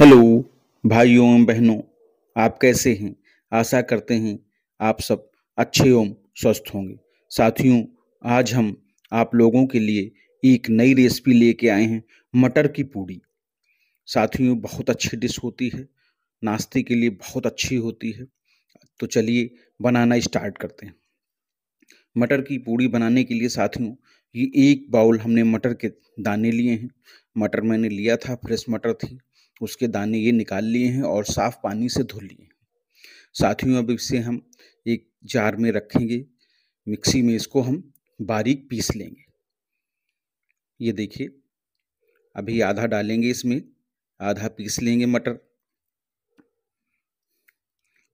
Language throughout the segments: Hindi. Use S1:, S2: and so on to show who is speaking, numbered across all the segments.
S1: हेलो भाइयों एवं बहनों आप कैसे हैं आशा करते हैं आप सब अच्छे एवं स्वस्थ होंगे साथियों आज हम आप लोगों के लिए एक नई रेसिपी लेके आए हैं मटर की पूड़ी साथियों बहुत अच्छी डिश होती है नाश्ते के लिए बहुत अच्छी होती है तो चलिए बनाना स्टार्ट करते हैं मटर की पूड़ी बनाने के लिए साथियों ये एक बाउल हमने मटर के दाने लिए हैं मटर मैंने लिया था फ्रेश मटर थी उसके दाने ये निकाल लिए हैं और साफ़ पानी से धो लिए हैं साथियों अब इसे हम एक जार में रखेंगे मिक्सी में इसको हम बारीक पीस लेंगे ये देखिए अभी आधा डालेंगे इसमें आधा पीस लेंगे मटर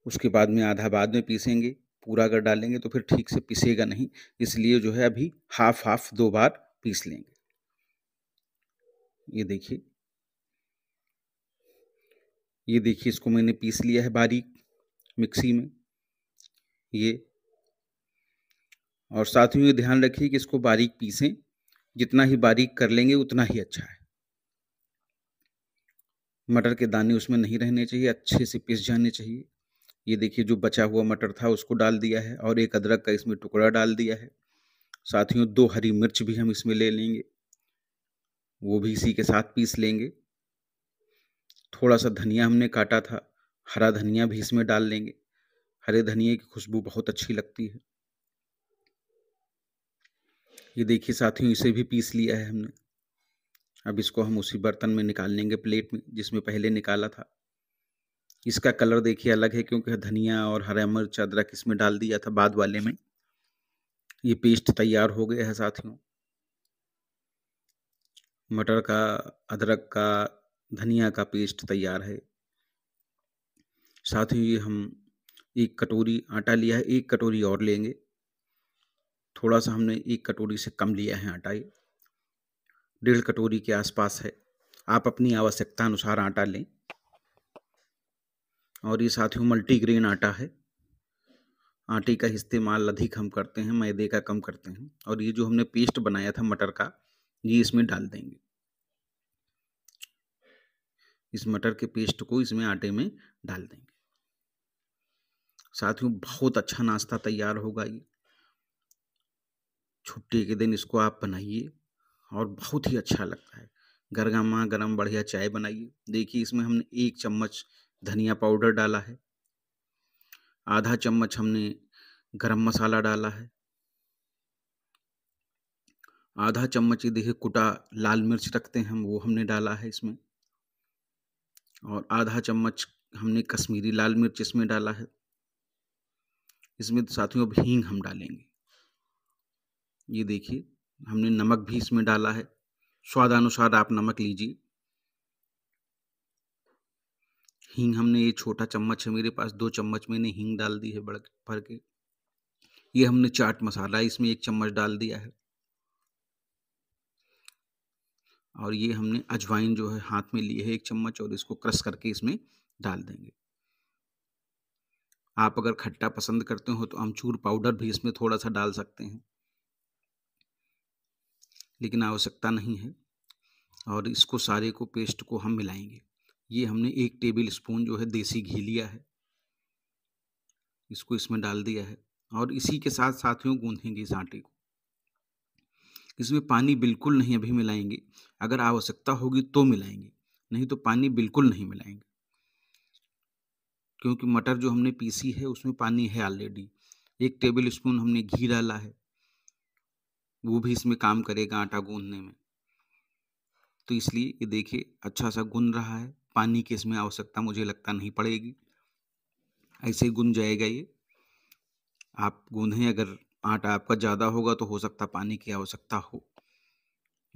S1: उसके बाद में आधा बाद में पीसेंगे पूरा अगर डालेंगे तो फिर ठीक से पीसेगा नहीं इसलिए जो है अभी हाफ हाफ दो बार पीस लेंगे ये देखिए ये देखिए इसको मैंने पीस लिया है बारीक मिक्सी में ये और साथ में ये ध्यान रखिए कि इसको बारीक पीसें जितना ही बारीक कर लेंगे उतना ही अच्छा है मटर के दाने उसमें नहीं रहने चाहिए अच्छे से पीस जाने चाहिए ये देखिए जो बचा हुआ मटर था उसको डाल दिया है और एक अदरक का इसमें टुकड़ा डाल दिया है साथियों दो हरी मिर्च भी हम इसमें ले लेंगे वो भी इसी के साथ पीस लेंगे थोड़ा सा धनिया हमने काटा था हरा धनिया भी इसमें डाल लेंगे हरे धनिया की खुशबू बहुत अच्छी लगती है ये देखिए साथियों इसे भी पीस लिया है हमने अब इसको हम उसी बर्तन में निकाल लेंगे प्लेट में जिसमें पहले निकाला था इसका कलर देखिए अलग है क्योंकि धनिया और हरा मिर्च अदरक इसमें डाल दिया था बाद वाले में ये पेस्ट तैयार हो गया है साथियों मटर का अदरक का धनिया का पेस्ट तैयार है साथ ही हम एक कटोरी आटा लिया है एक कटोरी और लेंगे थोड़ा सा हमने एक कटोरी से कम लिया है आटा ये डेढ़ कटोरी के आसपास है आप अपनी आवश्यकता अनुसार आटा लें और ये साथियों मल्टीग्रेन आटा है आटे का इस्तेमाल अधिक हम करते हैं मैदे का कम करते हैं और ये जो हमने पेस्ट बनाया था मटर का ये इसमें डाल देंगे इस मटर के पेस्ट को इसमें आटे में डाल देंगे साथियों बहुत अच्छा नाश्ता तैयार होगा ये छुट्टी के दिन इसको आप बनाइए और बहुत ही अच्छा लगता है गरगमा गरम बढ़िया चाय बनाइए देखिए इसमें हमने एक चम्मच धनिया पाउडर डाला है आधा चम्मच हमने गरम मसाला डाला है आधा चम्मच ये देखिए कुटा लाल मिर्च रखते हैं हम वो हमने डाला है इसमें और आधा चम्मच हमने कश्मीरी लाल मिर्च इसमें डाला है इसमें तो साथियों अब हींग हम डालेंगे ये देखिए हमने नमक भी इसमें डाला है स्वादानुसार आप नमक लीजिए हींग हमने ये छोटा चम्मच है मेरे पास दो चम्मच मैंने हींग डाल दी है बड़ भर के ये हमने चाट मसाला इसमें एक चम्मच डाल दिया है और ये हमने अजवाइन जो है हाथ में लिए है एक चम्मच और इसको क्रश करके इसमें डाल देंगे आप अगर खट्टा पसंद करते हो तो अमचूर पाउडर भी इसमें थोड़ा सा डाल सकते हैं लेकिन आवश्यकता नहीं है और इसको सारे को पेस्ट को हम मिलाएंगे ये हमने एक टेबल स्पून जो है देसी घी लिया है इसको इसमें डाल दिया है और इसी के साथ साथियों गूंथेंगे इस आटे को इसमें पानी बिल्कुल नहीं अभी मिलाएंगे अगर आवश्यकता होगी तो मिलाएंगे नहीं तो पानी बिल्कुल नहीं मिलाएंगे क्योंकि मटर जो हमने पीसी है उसमें पानी है ऑलरेडी एक टेबल स्पून हमने घी डाला है वो भी इसमें काम करेगा आटा गूंदने में तो इसलिए ये देखिए अच्छा सा गुन रहा है पानी की इसमें आवश्यकता मुझे लगता नहीं पड़ेगी ऐसे ही गुन जाएगा ये आप गूंधें अगर आटा आपका ज़्यादा होगा तो हो सकता पानी की आवश्यकता हो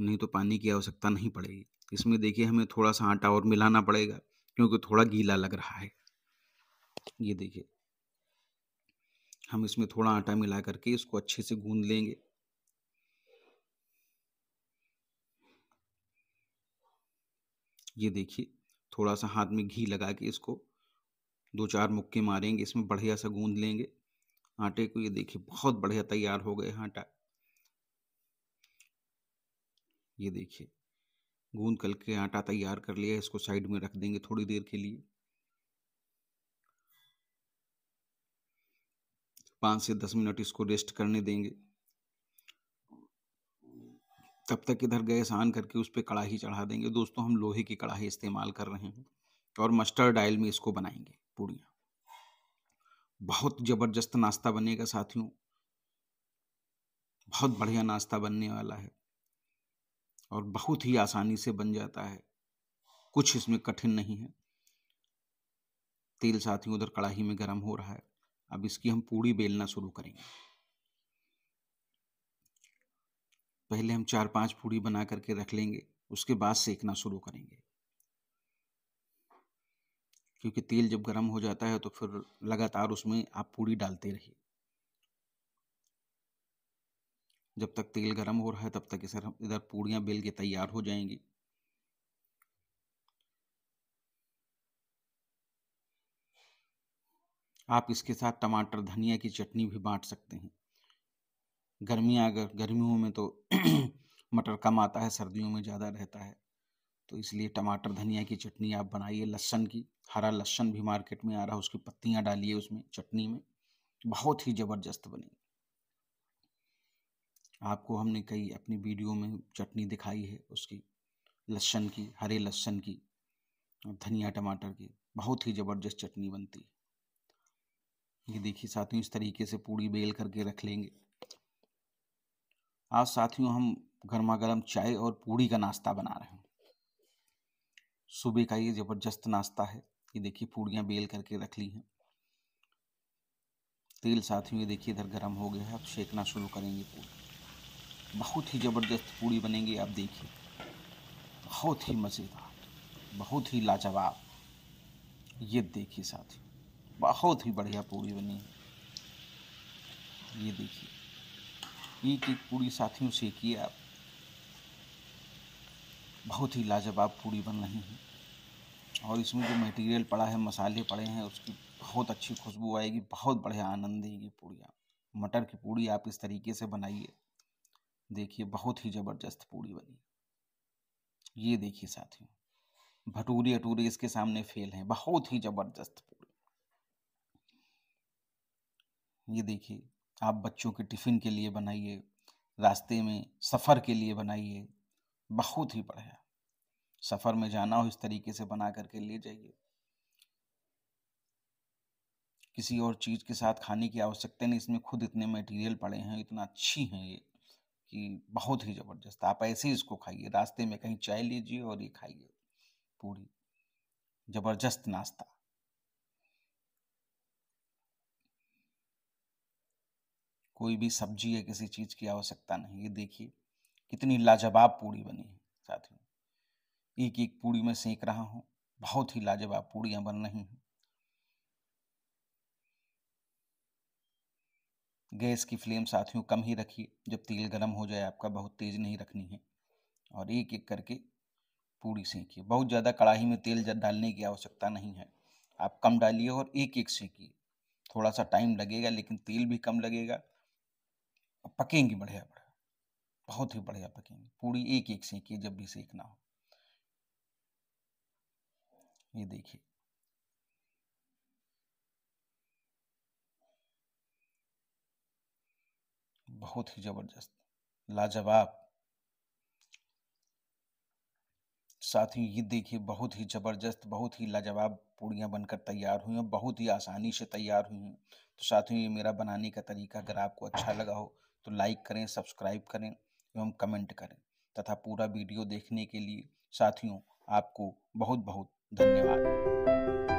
S1: नहीं तो पानी की आवश्यकता नहीं पड़ेगी इसमें देखिए हमें थोड़ा सा आटा और मिलाना पड़ेगा क्योंकि थोड़ा गीला लग रहा है ये देखिए हम इसमें थोड़ा आटा मिला करके इसको अच्छे से गूंद लेंगे ये देखिए थोड़ा सा हाथ में घी लगा के इसको दो चार मुक्के मारेंगे इसमें बढ़िया सा गूंद लेंगे आटे को ये देखिए बहुत बढ़िया तैयार हो गए आटा ये देखिए गूंद कल के आटा तैयार कर लिया इसको साइड में रख देंगे थोड़ी देर के लिए पाँच से दस मिनट इसको रेस्ट करने देंगे तब तक इधर गैस ऑन करके उस पर कढ़ाई चढ़ा देंगे दोस्तों हम लोहे की कढ़ाई इस्तेमाल कर रहे हैं और मस्टर्ड आयल में इसको बनाएंगे पूड़ियाँ बहुत ज़बरदस्त नाश्ता बनेगा साथियों बहुत बढ़िया नाश्ता बनने वाला है और बहुत ही आसानी से बन जाता है कुछ इसमें कठिन नहीं है तेल साथियों उधर कड़ाही में गर्म हो रहा है अब इसकी हम पूड़ी बेलना शुरू करेंगे पहले हम चार पांच पूड़ी बना करके रख लेंगे उसके बाद सेकना शुरू करेंगे क्योंकि तेल जब गर्म हो जाता है तो फिर लगातार उसमें आप पूड़ी डालते रहिए जब तक तेल गर्म हो रहा है तब तक इधर इधर पूड़ियाँ बेल के तैयार हो जाएंगी आप इसके साथ टमाटर धनिया की चटनी भी बांट सकते हैं गर्मियाँ अगर गर्मियों में तो मटर कम आता है सर्दियों में ज़्यादा रहता है तो इसलिए टमाटर धनिया की चटनी आप बनाइए लहसन की हरा लहसन भी मार्केट में आ रहा है उसकी पत्तियाँ डालिए उसमें चटनी में बहुत ही ज़बरदस्त बनेगी आपको हमने कई अपनी वीडियो में चटनी दिखाई है उसकी लहसन की हरे लहसन की धनिया टमाटर की बहुत ही ज़बरदस्त चटनी बनती है ये देखिए साथियों इस तरीके से पूड़ी बेल करके रख लेंगे आज साथियों हम गर्मा गर्म चाय और पूड़ी का नाश्ता बना रहे हैं सुबह का ये ज़बरदस्त नाश्ता है ये देखिए पूड़ियाँ बेल करके रख ली हैं तेल साथ में ये देखिए इधर गर्म हो गया है अब सेकना शुरू करेंगे पूड़ी बहुत ही ज़बरदस्त पूड़ी बनेंगे आप देखिए बहुत ही मज़ेदार बहुत ही लाजवाब ये देखिए साथी बहुत ही बढ़िया पूड़ी बनी है ये देखिए एक एक पूड़ी साथियों सेकिए आप बहुत ही लाजवाब पूड़ी बन रही है और इसमें जो मटेरियल पड़ा है मसाले पड़े हैं उसकी बहुत अच्छी खुशबू आएगी बहुत बढ़िया आनंद देगी पूड़ियाँ मटर की पूड़ी आप इस तरीके से बनाइए देखिए बहुत ही ज़बरदस्त पूड़ी बनी ये देखिए साथियों भटूरे अटूरी इसके सामने फेल हैं बहुत ही ज़बरदस्त पूड़ी ये देखिए आप बच्चों के टिफ़िन के लिए बनाइए रास्ते में सफ़र के लिए बनाइए बहुत ही बढ़िया सफर में जाना हो इस तरीके से बना करके ले जाइए किसी और चीज़ के साथ खाने की आवश्यकता नहीं इसमें खुद इतने मटेरियल पड़े हैं इतना अच्छी है ये कि बहुत ही ज़बरदस्त आप ऐसे ही इसको खाइए रास्ते में कहीं चाय लीजिए और ये खाइए पूरी ज़बरदस्त नाश्ता कोई भी सब्जी या किसी चीज़ की आवश्यकता नहीं ये देखिए कितनी लाजवाब पूड़ी बनी साथियों एक एक पूड़ी में सेक रहा हूं बहुत ही लाजवाब पूड़ियां बन रही हैं गैस की फ्लेम साथियों कम ही रखिए जब तेल गर्म हो जाए आपका बहुत तेज नहीं रखनी है और एक एक करके पूड़ी सेंकिए बहुत ज़्यादा कड़ाही में तेल डालने की आवश्यकता नहीं है आप कम डालिए और एक एक सेंकिए थोड़ा सा टाइम लगेगा लेकिन तेल भी कम लगेगा पकेंगी बढ़िया बढ़िया बहुत ही बढ़िया पकेंगे पूरी एक एक सीखिए जब भी सेकना हो ये देखिए बहुत ही जबरदस्त लाजवाब साथ ही ये देखिए बहुत ही ज़बरदस्त बहुत ही लाजवाब पूड़ियाँ बनकर तैयार हुई हैं बहुत ही आसानी से तैयार हुई हैं तो साथ ही ये मेरा बनाने का तरीका अगर आपको अच्छा लगा हो तो लाइक करें सब्सक्राइब करें एवं कमेंट करें तथा पूरा वीडियो देखने के लिए साथियों आपको बहुत बहुत धन्यवाद